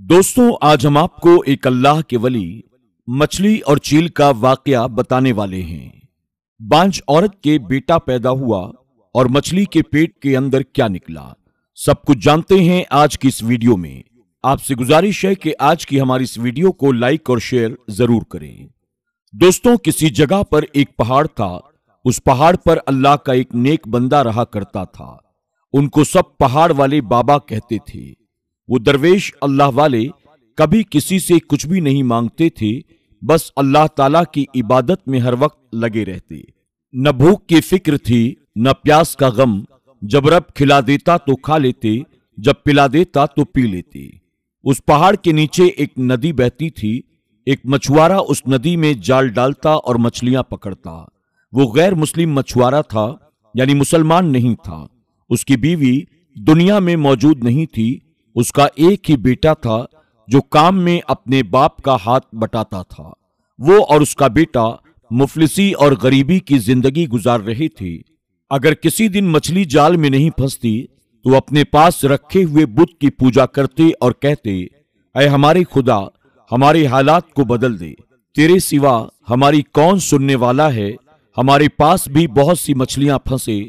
दोस्तों आज हम आपको एक अल्लाह के वली मछली और चील का वाकया बताने वाले हैं बांझ औरत के बेटा पैदा हुआ और मछली के पेट के अंदर क्या निकला सब कुछ जानते हैं आज की इस वीडियो में आपसे गुजारिश है कि आज की हमारी इस वीडियो को लाइक और शेयर जरूर करें दोस्तों किसी जगह पर एक पहाड़ था उस पहाड़ पर अल्लाह का एक नेक बंदा रहा करता था उनको सब पहाड़ वाले बाबा कहते थे वो दरवेश अल्लाह वाले कभी किसी से कुछ भी नहीं मांगते थे बस अल्लाह ताला की इबादत में हर वक्त लगे रहते न भूख की फिक्र थी न प्यास का गम जब रब खिला देता तो खा लेते जब पिला देता तो पी लेते उस पहाड़ के नीचे एक नदी बहती थी एक मछुआरा उस नदी में जाल डालता और मछलियां पकड़ता वो गैर मुस्लिम मछुआरा था यानी मुसलमान नहीं था उसकी बीवी दुनिया में मौजूद नहीं थी उसका एक ही बेटा था जो काम में अपने बाप का हाथ बटाता था वो और उसका बेटा मुफलिसी और गरीबी की जिंदगी गुजार रहे थे अगर किसी दिन मछली जाल में नहीं फंसती तो अपने पास रखे हुए बुद्ध की पूजा करते और कहते अय हमारे खुदा हमारे हालात को बदल दे तेरे सिवा हमारी कौन सुनने वाला है हमारे पास भी बहुत सी मछलियां फंसे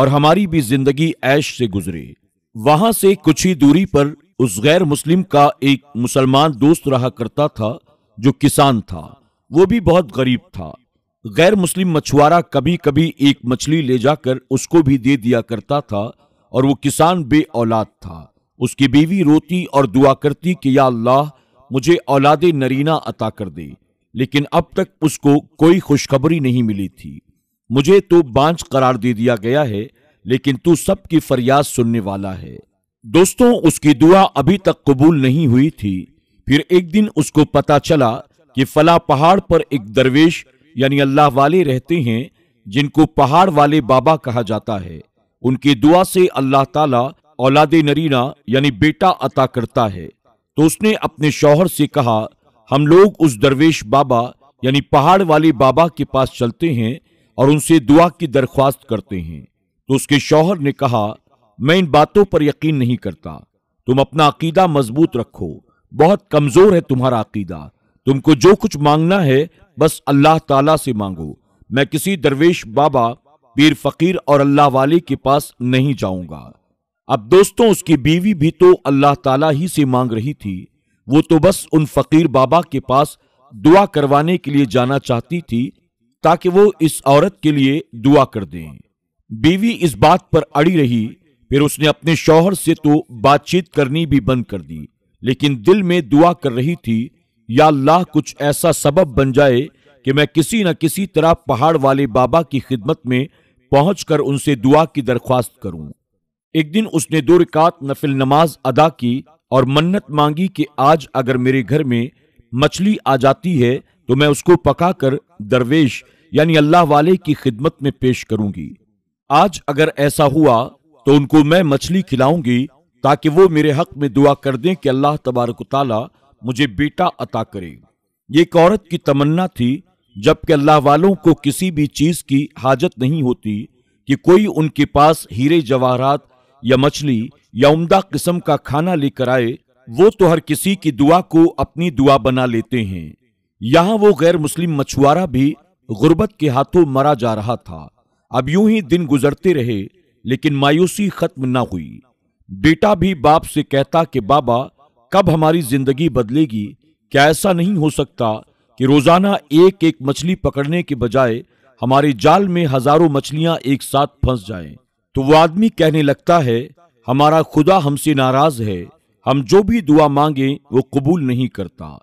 और हमारी भी जिंदगी ऐश से गुजरे वहां से कुछ ही दूरी पर उस गैर मुस्लिम का एक मुसलमान दोस्त रहा करता था जो किसान था वो भी बहुत गरीब था गैर मुस्लिम मछुआरा कभी कभी एक मछली ले जाकर उसको भी दे दिया करता था और वो किसान बे औलाद था उसकी बीवी रोती और दुआ करती कि या अल्लाह मुझे औलाद नरीना अता कर दे लेकिन अब तक उसको कोई खुशखबरी नहीं मिली थी मुझे तो बांझ करार दे दिया गया है लेकिन तू सबकी फरियाद सुनने वाला है दोस्तों उसकी दुआ अभी तक कबूल नहीं हुई थी फिर एक दिन उसको पता चला कि फला पहाड़ पर एक दरवेश यानी अल्लाह वाले रहते हैं जिनको पहाड़ वाले बाबा कहा जाता है उनकी दुआ से अल्लाह ताला औलाद नरीना यानी बेटा अता करता है तो उसने अपने शौहर से कहा हम लोग उस दरवेश बाबा यानी पहाड़ वाले बाबा के पास चलते हैं और उनसे दुआ की दरख्वास्त करते हैं तो उसके शौहर ने कहा मैं इन बातों पर यकीन नहीं करता तुम अपना अकीदा मजबूत रखो बहुत कमजोर है तुम्हारा अकीदा तुमको जो कुछ मांगना है बस अल्लाह ताला से मांगो मैं किसी दरवेश बाबा पीर फकीर और अल्लाह वाले के पास नहीं जाऊंगा अब दोस्तों उसकी बीवी भी तो अल्लाह ताला ही से मांग रही थी वो तो बस उन फकीर बाबा के पास दुआ करवाने के लिए जाना चाहती थी ताकि वो इस औरत के लिए दुआ कर दें बीवी इस बात पर अड़ी रही फिर उसने अपने शौहर से तो बातचीत करनी भी बंद कर दी लेकिन दिल में दुआ कर रही थी या अल्लाह कुछ ऐसा सबब बन जाए कि मैं किसी न किसी तरह पहाड़ वाले बाबा की खिदमत में पहुंचकर उनसे दुआ की दरख्वास्त करूं एक दिन उसने दो रिकात नफिल नमाज अदा की और मन्नत मांगी कि आज अगर मेरे घर में मछली आ जाती है तो मैं उसको पकाकर दरवेश यानी अल्लाह वाले की खिदमत में पेश करूंगी आज अगर ऐसा हुआ तो उनको मैं मछली खिलाऊंगी ताकि वो मेरे हक में दुआ कर दें कि अल्लाह तबारक ताला मुझे बेटा अता करे ये एक औरत की तमन्ना थी जबकि अल्लाह वालों को किसी भी चीज की हाजत नहीं होती कि कोई उनके पास हीरे जवाहरात या मछली या उमदा किस्म का खाना लेकर आए वो तो हर किसी की दुआ को अपनी दुआ बना लेते हैं यहाँ वो गैर मुस्लिम मछुआरा भी गुर्बत के हाथों मरा जा रहा था अब यूं ही दिन गुजरते रहे लेकिन मायूसी खत्म ना हुई बेटा भी बाप से कहता कि बाबा कब हमारी जिंदगी बदलेगी क्या ऐसा नहीं हो सकता कि रोजाना एक एक मछली पकड़ने के बजाय हमारे जाल में हजारों मछलियां एक साथ फंस जाएं। तो वो आदमी कहने लगता है हमारा खुदा हमसे नाराज है हम जो भी दुआ मांगे वो कबूल नहीं करता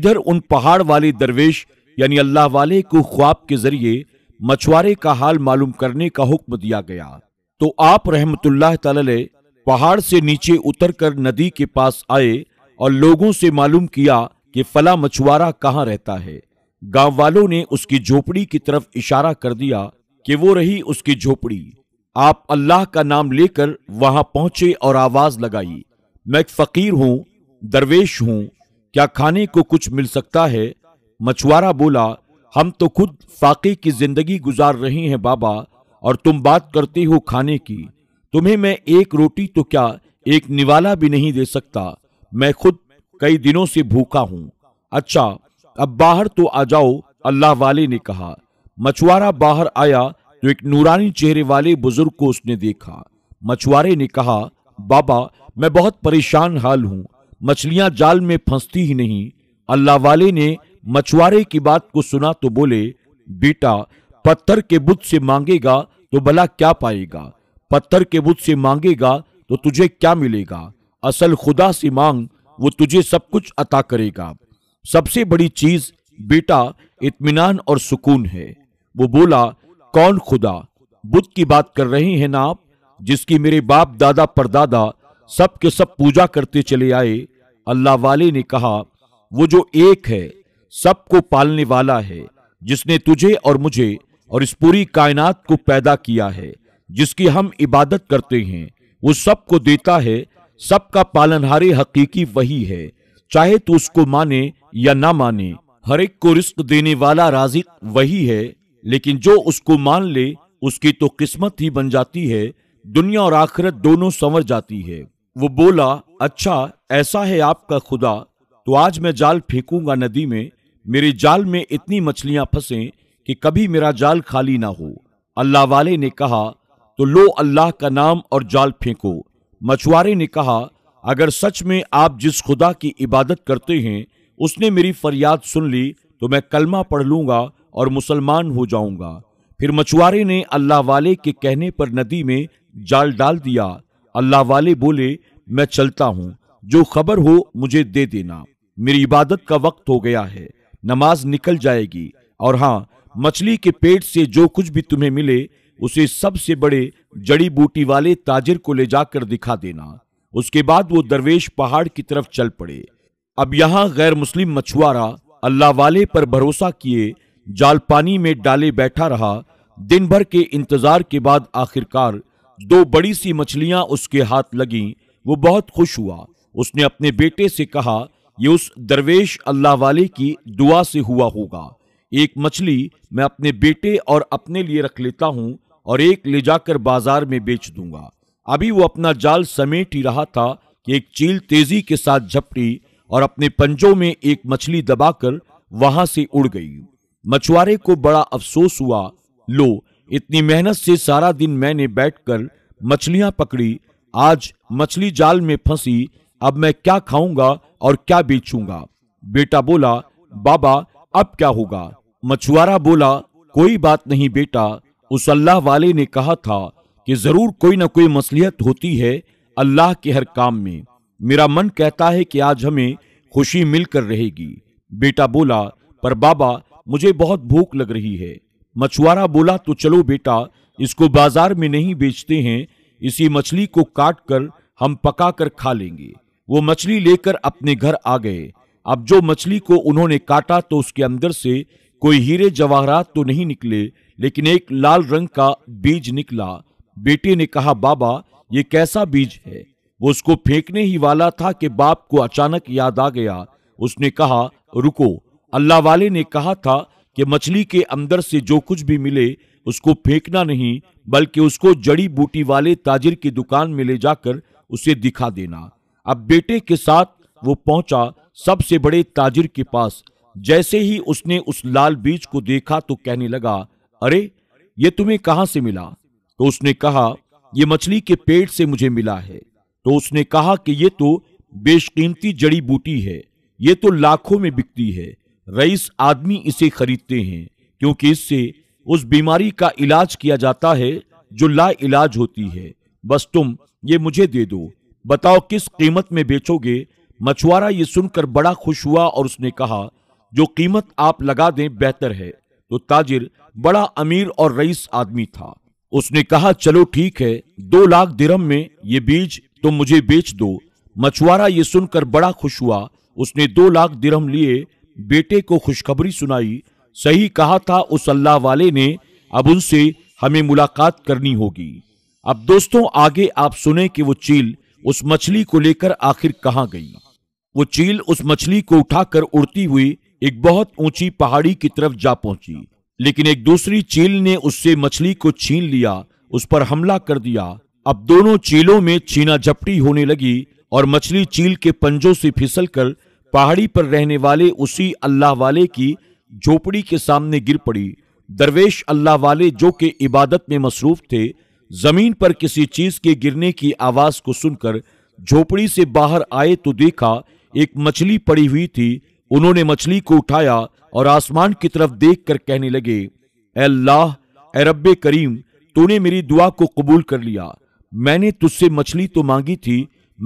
इधर उन पहाड़ वाले दरवेश यानी अल्लाह वाले को ख्वाब के जरिए मछुआरे का हाल मालूम करने का हुक्म दिया गया तो आप रहमतुल्लाह तलले पहाड़ से नीचे उतरकर नदी के पास आए और लोगों से मालूम किया कि फला मछुआरा कहाँ रहता है गांव वालों ने उसकी झोपड़ी की तरफ इशारा कर दिया कि वो रही उसकी झोपड़ी आप अल्लाह का नाम लेकर वहां पहुंचे और आवाज लगाई मैं फकीर हूं दरवेश हूं क्या खाने को कुछ मिल सकता है मछुआरा बोला हम तो खुद फाकी की जिंदगी गुजार रहे हैं बाबा और तुम बात करते हो खाने की तुम्हें मैं एक रोटी तो क्या एक निवाला भी नहीं दे सकता मैं खुद कई दिनों से भूखा हूं अच्छा अब बाहर तो आ जाओ अल्लाह वाले ने कहा मछुआरा बाहर आया तो एक नूरानी चेहरे वाले बुजुर्ग को उसने देखा मछुआरे ने कहा बाबा मैं बहुत परेशान हाल हूं मछलियां जाल में फंसती ही नहीं अल्लाह वाले ने मछुआरे की बात को सुना तो बोले बेटा पत्थर के बुद्ध से मांगेगा तो भला क्या पाएगा पत्थर के बुद्ध से मांगेगा तो तुझे क्या मिलेगा असल खुदा से मांग वो तुझे सब कुछ अता करेगा सबसे बड़ी चीज बेटा इतमान और सुकून है वो बोला कौन खुदा बुद्ध की बात कर रहे हैं ना आप जिसकी मेरे बाप दादा परदादा सब के सब पूजा करते चले आए अल्लाह वाले ने कहा वो जो एक है सबको पालने वाला है जिसने तुझे और मुझे और इस पूरी कायनात को पैदा किया है जिसकी हम इबादत करते हैं वो सबको देता है सबका पालनहारे हकीकी वही है चाहे तू उसको माने या ना माने हर एक को रिस्क देने वाला राजिक वही है लेकिन जो उसको मान ले उसकी तो किस्मत ही बन जाती है दुनिया और आखिरत दोनों संवर जाती है वो बोला अच्छा ऐसा है आपका खुदा तो आज मैं जाल फेंकूंगा नदी में मेरे जाल में इतनी मछलियां फंसे कि कभी मेरा जाल खाली ना हो अल्लाह वाले ने कहा तो लो अल्लाह का नाम और जाल फेंको मछुआरे ने कहा अगर सच में आप जिस खुदा की इबादत करते हैं उसने मेरी फरियाद सुन ली तो मैं कलमा पढ़ लूंगा और मुसलमान हो जाऊंगा फिर मछुआरे ने अल्लाह वाले के कहने पर नदी में जाल डाल दिया अल्लाह वाले बोले मैं चलता हूँ जो खबर हो मुझे दे देना मेरी इबादत का वक्त हो गया है नमाज निकल जाएगी और हाँ मछली के पेट से जो कुछ भी तुम्हें मिले उसे सबसे बड़े जड़ी बूटी वाले ताजिर को ले जाकर दिखा देना उसके बाद वो दरवेश पहाड़ की तरफ चल पड़े अब यहाँ गैर मुस्लिम मछुआरा अल्लाह वाले पर भरोसा किए जाल पानी में डाले बैठा रहा दिन भर के इंतजार के बाद आखिरकार दो बड़ी सी मछलियां उसके हाथ लगी वो बहुत खुश हुआ उसने अपने बेटे से कहा ये उस दरवेश अल्लाह वाले की दुआ से हुआ होगा एक मछली मैं अपने बेटे और अपने लिए रख लेता हूँ और एक ले जाकर बाजार में बेच दूंगा अभी वो अपना जाल समेट ही रहा था कि एक चील तेजी के साथ झपटी और अपने पंजों में एक मछली दबाकर वहां से उड़ गई मछुआरे को बड़ा अफसोस हुआ लो इतनी मेहनत से सारा दिन मैंने बैठकर मछलियां पकड़ी आज मछली जाल में फंसी अब मैं क्या खाऊंगा और क्या बेचूंगा बेटा बोला बाबा अब क्या होगा मछुआरा बोला कोई बात नहीं बेटा उस अल्लाह वाले ने कहा था कि जरूर कोई ना कोई मसलियत होती है अल्लाह के हर काम में मेरा मन कहता है कि आज हमें खुशी मिलकर रहेगी बेटा बोला पर बाबा मुझे बहुत भूख लग रही है मछुआरा बोला तो चलो बेटा इसको बाजार में नहीं बेचते हैं इसी मछली को काट कर हम पका कर खा लेंगे वो मछली लेकर अपने घर आ गए अब जो मछली को उन्होंने काटा तो उसके अंदर से कोई हीरे जवाहरात तो नहीं निकले लेकिन एक लाल रंग का बीज निकला बेटे ने कहा बाबा ये कैसा बीज है वो उसको फेंकने ही वाला था कि बाप को अचानक याद आ गया उसने कहा रुको अल्लाह वाले ने कहा था कि मछली के अंदर से जो कुछ भी मिले उसको फेंकना नहीं बल्कि उसको जड़ी बूटी वाले ताजिर की दुकान में ले जाकर उसे दिखा देना अब बेटे के साथ वो पहुंचा सबसे बड़े ताजिर के पास जैसे ही उसने उस लाल बीज को देखा तो कहने लगा अरे ये तुम्हें कहां से मिला तो उसने कहा ये मछली के पेट से मुझे मिला है तो उसने कहा कि ये तो बेशकीमती जड़ी बूटी है ये तो लाखों में बिकती है रईस आदमी इसे खरीदते हैं क्योंकि इससे उस बीमारी का इलाज किया जाता है जो ला इलाज होती है बस तुम ये मुझे दे दो बताओ किस कीमत में बेचोगे मछुआरा ये सुनकर बड़ा खुश हुआ और उसने कहा जो कीमत आप लगा दें बेहतर है तो ताजिर बड़ा अमीर और रईस आदमी था उसने कहा चलो ठीक है दो लाख दिरम में ये बीज तो मुझे बेच दो मछुआरा ये सुनकर बड़ा खुश हुआ उसने दो लाख दिरम लिए बेटे को खुशखबरी सुनाई सही कहा था उस अल्लाह वाले ने अब उनसे हमें मुलाकात करनी होगी अब दोस्तों आगे आप सुने कि वो चील उस मछली को लेकर आखिर कहां गई वो चील उस मछली को उठाकर उड़ती हुई एक बहुत ऊंची पहाड़ी की तरफ जा पहुंची लेकिन एक दूसरी चील ने उससे मछली को छीन लिया उस पर हमला कर दिया अब दोनों चीलों में छीना झपटी होने लगी और मछली चील के पंजों से फिसलकर पहाड़ी पर रहने वाले उसी अल्लाह वाले की झोपड़ी के सामने गिर पड़ी दरवेश अल्लाह वाले जो के इबादत में मसरूफ थे जमीन पर किसी चीज के गिरने की आवाज को सुनकर झोपड़ी से बाहर आए तो देखा एक मछली पड़ी हुई थी उन्होंने मछली को उठाया और आसमान की तरफ देखकर कहने लगे अल्लाह रब करीम तूने मेरी दुआ को कबूल कर लिया मैंने तुझसे मछली तो मांगी थी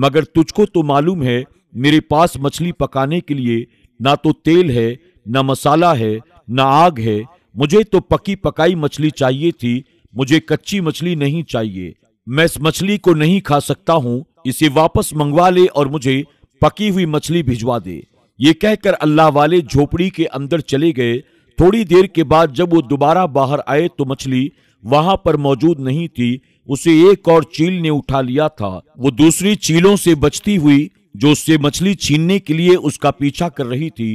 मगर तुझको तो मालूम है मेरे पास मछली पकाने के लिए ना तो तेल है ना मसाला है ना आग है मुझे तो पकी पकाई मछली चाहिए थी मुझे कच्ची मछली नहीं चाहिए मैं इस मछली को नहीं खा सकता हूँ इसे वापस मंगवा ले और मुझे पकी हुई मछली भिजवा दे ये कहकर अल्लाह वाले झोपड़ी के अंदर चले गए थोड़ी देर के बाद जब वो दोबारा बाहर आए तो मछली वहां पर मौजूद नहीं थी उसे एक और चील ने उठा लिया था वो दूसरी चीलों से बचती हुई जो उससे मछली छीनने के लिए उसका पीछा कर रही थी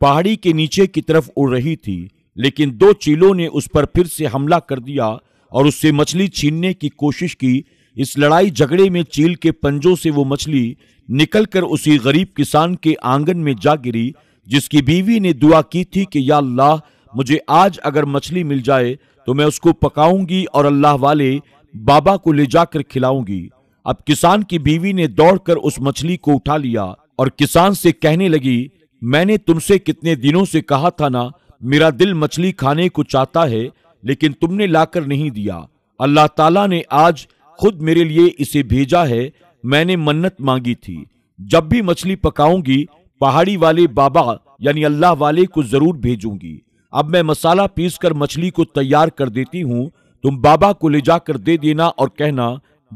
पहाड़ी के नीचे की तरफ उड़ रही थी लेकिन दो चीलों ने उस पर फिर से हमला कर दिया और उससे मछली छीनने की कोशिश की इस लड़ाई झगड़े में चील के पंजों से वो मछली निकलकर उसी गरीब किसान के आंगन में जा गिरी जिसकी बीवी ने दुआ की थी कि या अल्लाह मुझे आज अगर मछली मिल जाए तो मैं उसको पकाऊंगी और अल्लाह वाले बाबा को ले जाकर खिलाऊंगी अब किसान की बीवी ने दौड़कर उस मछली को उठा लिया और किसान से कहने लगी मैंने तुमसे कितने दिनों से कहा था ना मेरा दिल मछली खाने को चाहता है लेकिन तुमने लाकर नहीं दिया अल्लाह ताला ने आज खुद मेरे लिए इसे भेजा है मैंने मन्नत मांगी थी जब भी मछली पकाऊंगी पहाड़ी वाले बाबा यानी अल्लाह वाले को जरूर भेजूंगी अब मैं मसाला पीस कर मछली को तैयार कर देती हूँ तुम बाबा को ले जाकर दे देना और कहना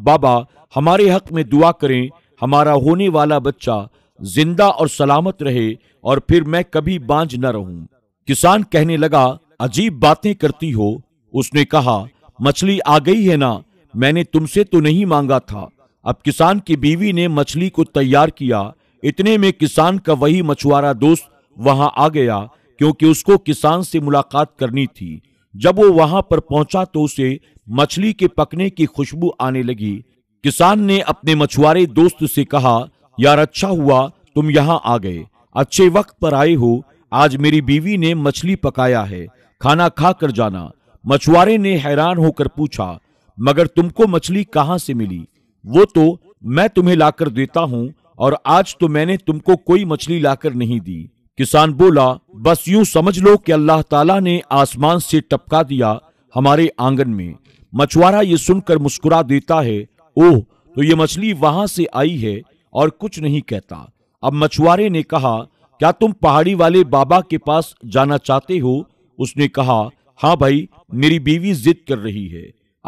बाबा हमारे हक में दुआ करें हमारा होने वाला बच्चा जिंदा और सलामत रहे और फिर मैं कभी बांझ न रहूं किसान कहने लगा अजीब बातें करती हो उसने कहा मछली आ गई है ना मैंने तुमसे तो नहीं मांगा था अब किसान की बीवी ने मछली को तैयार किया इतने में किसान का वही मछुआरा दोस्त वहां आ गया क्योंकि उसको किसान से मुलाकात करनी थी जब वो वहां पर पहुंचा तो उसे मछली के पकने की खुशबू आने लगी किसान ने अपने मछुआरे दोस्त से कहा यार अच्छा हुआ तुम यहाँ आ गए अच्छे वक्त पर आए हो आज मेरी बीवी ने मछली पकाया है खाना खा कर जाना मछुआरे ने हैरान होकर पूछा मगर तुमको मछली कहां से मिली वो तो मैं तुम्हें लाकर देता हूं और आज तो मैंने तुमको कोई मछली लाकर नहीं दी किसान बोला बस यूं समझ लो कि अल्लाह ताला ने आसमान से टपका दिया हमारे आंगन में मछुआरा ये सुनकर मुस्कुरा देता है ओह तो ये मछली वहां से आई है और कुछ नहीं कहता अब मछुआरे ने कहा क्या तुम पहाड़ी वाले बाबा के पास जाना चाहते हो उसने कहा हाँ भाई मेरी बीवी जिद कर रही है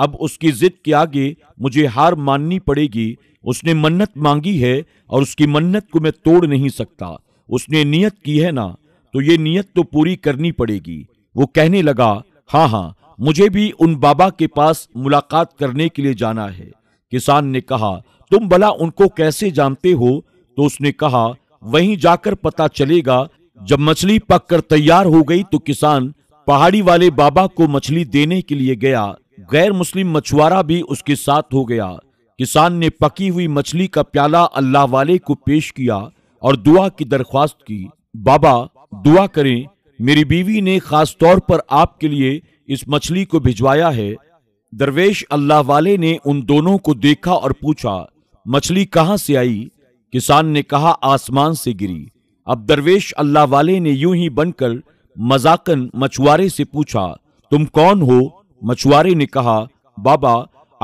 अब उसकी जिद के आगे मुझे हार माननी पड़ेगी उसने मन्नत मांगी है और उसकी मन्नत को मैं तोड़ नहीं सकता उसने नियत की है ना तो ये नियत तो पूरी करनी पड़ेगी वो कहने लगा हाँ हाँ मुझे भी उन बाबा के पास मुलाकात करने के लिए जाना है किसान ने कहा तुम भला उनको कैसे जानते हो तो उसने कहा वहीं जाकर पता चलेगा जब मछली पककर तैयार हो गई तो किसान पहाड़ी वाले बाबा को मछली देने के लिए गया गैर मुस्लिम मछुआरा भी उसके साथ हो गया किसान ने पकी हुई मछली का प्याला अल्लाह वाले को पेश किया और दुआ की दरख्वास्त की बाबा दुआ करें मेरी बीवी ने खास तौर पर आपके लिए इस मछली को भिजवाया है दरवेश अल्लाह वाले ने उन दोनों को देखा और पूछा मछली कहाँ से आई किसान ने कहा आसमान से गिरी अब दरवेश अल्लाह वाले ने यूं ही बनकर मजाकन मछुआरे से पूछा तुम कौन हो मछुआरे ने कहा बाबा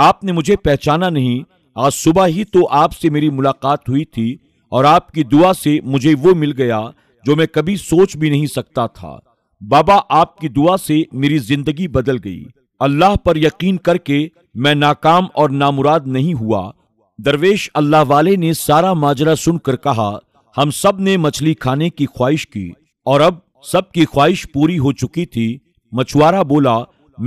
आपने मुझे पहचाना नहीं आज सुबह ही तो आपसे मेरी मुलाकात हुई थी और आपकी दुआ से मुझे वो मिल गया जो मैं कभी सोच भी नहीं सकता था बाबा आपकी दुआ से मेरी जिंदगी बदल गई अल्लाह पर यकीन करके मैं नाकाम और नामुराद नहीं हुआ दरवेश अल्लाह वाले ने सारा माजरा सुनकर कहा हम सब ने मछली खाने की ख्वाहिश की और अब सबकी ख्वाहिश पूरी हो चुकी थी मछुआरा बोला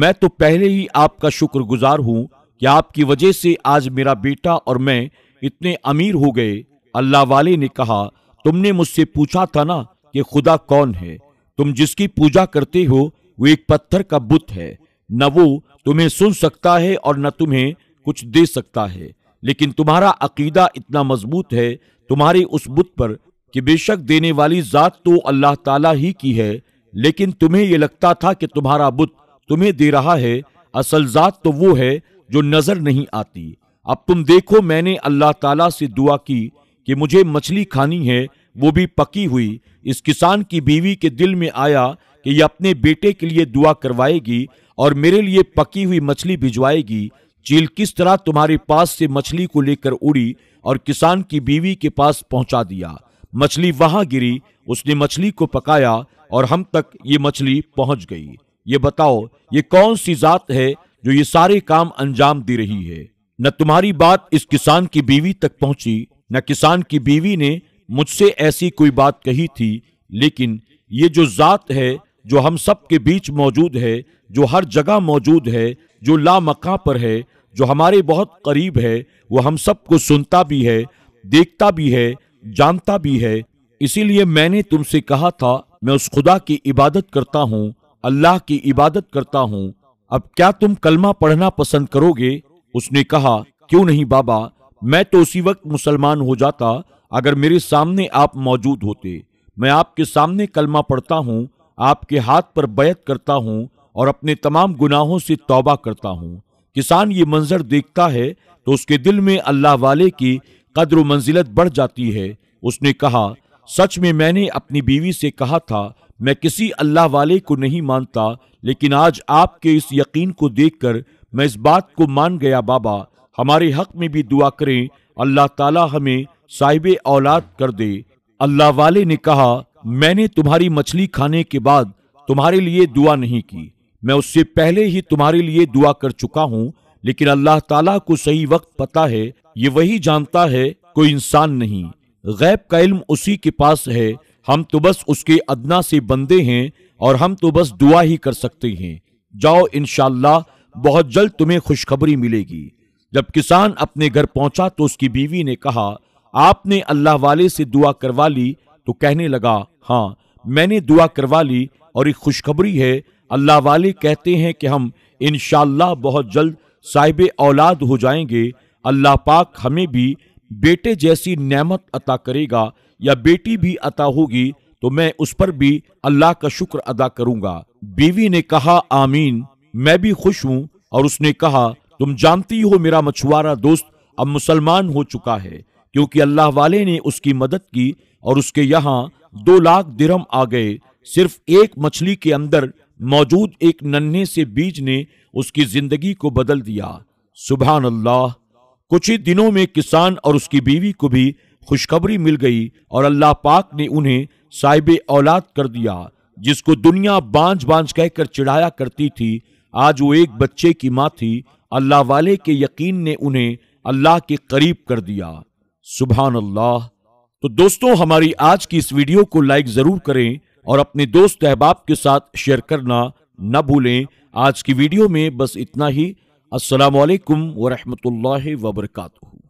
मैं तो पहले ही आपका शुक्रगुजार हूं कि आपकी वजह से आज मेरा बेटा और मैं इतने अमीर हो गए अल्लाह वाले ने कहा तुमने मुझसे पूछा था ना कि खुदा कौन है तुम जिसकी पूजा करते हो वो एक पत्थर का बुत है न वो तुम्हें सुन सकता है और न तुम्हें कुछ दे सकता है लेकिन तुम्हारा अकीदा इतना मजबूत है तुम्हारे उस बुत पर कि बेशक देने वाली जात तो अल्लाह ताला ही की है लेकिन तुम्हें यह लगता था कि तुम्हारा बुत तुम्हें दे रहा है असल जात तो वो है जो नजर नहीं आती अब तुम देखो मैंने अल्लाह ताला से दुआ की कि मुझे मछली खानी है वो भी पकी हुई इस किसान की बीवी के दिल में आया कि यह अपने बेटे के लिए दुआ करवाएगी और मेरे लिए पकी हुई मछली भिजवाएगी चील किस तरह तुम्हारे पास से मछली को लेकर उड़ी और किसान की बीवी के पास पहुंचा दिया मछली वहां गिरी उसने मछली को पकाया और हम तक ये मछली पहुंच गई ये बताओ ये कौन सी जात है जो ये सारे काम अंजाम दे रही है न तुम्हारी बात इस किसान की बीवी तक पहुंची न किसान की बीवी ने मुझसे ऐसी कोई बात कही थी लेकिन ये जो जात है जो हम सब के बीच मौजूद है जो हर जगह मौजूद है जो लामका पर है जो हमारे बहुत करीब है वो हम सबको सुनता भी है देखता भी है जानता भी है इसीलिए मैंने तुमसे कहा था मैं उस खुदा की इबादत करता हूँ अल्लाह की इबादत करता हूँ अब क्या तुम कलमा पढ़ना पसंद करोगे उसने कहा क्यों नहीं बाबा मैं तो उसी वक्त मुसलमान हो जाता अगर मेरे सामने आप मौजूद होते मैं आपके सामने कलमा पढ़ता हूँ आपके हाथ पर बैत करता हूँ और अपने तमाम गुनाहों से तौबा करता हूँ किसान ये मंजर देखता है तो उसके दिल में अल्लाह वाले की कदर मंजिलत बढ़ जाती है उसने कहा सच में मैंने अपनी बीवी से कहा था मैं किसी अल्लाह वाले को नहीं मानता लेकिन आज आपके इस यकीन को देखकर मैं इस बात को मान गया बाबा हमारे हक में भी दुआ करें अल्लाह ताला हमें साहिब औलाद कर दे अल्लाह वाले ने कहा मैंने तुम्हारी मछली खाने के बाद तुम्हारे लिए दुआ नहीं की मैं उससे पहले ही तुम्हारे लिए दुआ कर चुका हूँ लेकिन अल्लाह ताला को सही वक्त पता है ये वही जानता है कोई इंसान नहीं गैब का इल्म उसी के पास है हम तो बस उसके अदना से बंदे हैं और हम तो बस दुआ ही कर सकते हैं जाओ इनशाला बहुत जल्द तुम्हें खुशखबरी मिलेगी जब किसान अपने घर पहुंचा तो उसकी बीवी ने कहा आपने अल्लाह वाले से दुआ करवा ली तो कहने लगा हाँ मैंने दुआ करवा ली और एक खुशखबरी है अल्लाह वाले कहते हैं कि हम इनशाला बहुत जल्द साहिब औलाद हो जाएंगे अल्लाह पाक हमें भी बेटे जैसी नेमत अता करेगा या बेटी भी अता होगी तो मैं उस पर भी अल्लाह का शुक्र अदा करूंगा बीवी ने कहा आमीन मैं भी खुश हूं और उसने कहा तुम जानती हो मेरा मछुआरा दोस्त अब मुसलमान हो चुका है क्योंकि अल्लाह वाले ने उसकी मदद की और उसके यहाँ दो लाख दिरम आ गए सिर्फ एक मछली के अंदर मौजूद एक नन्हे से बीज ने उसकी जिंदगी को बदल दिया सुबह अल्लाह कुछ ही दिनों में किसान और उसकी बीवी को भी खुशखबरी मिल गई और अल्लाह पाक ने उन्हें साहिब औलाद कर दिया जिसको दुनिया बांझ बांझ कहकर चिढ़ाया करती थी आज वो एक बच्चे की माँ थी अल्लाह वाले के यकीन ने उन्हें अल्लाह के करीब कर दिया सुबह अल्लाह तो दोस्तों हमारी आज की इस वीडियो को लाइक जरूर करें और अपने दोस्त अहबाब के साथ शेयर करना न भूलें आज की वीडियो में बस इतना ही असलकम वरहमल वबरकू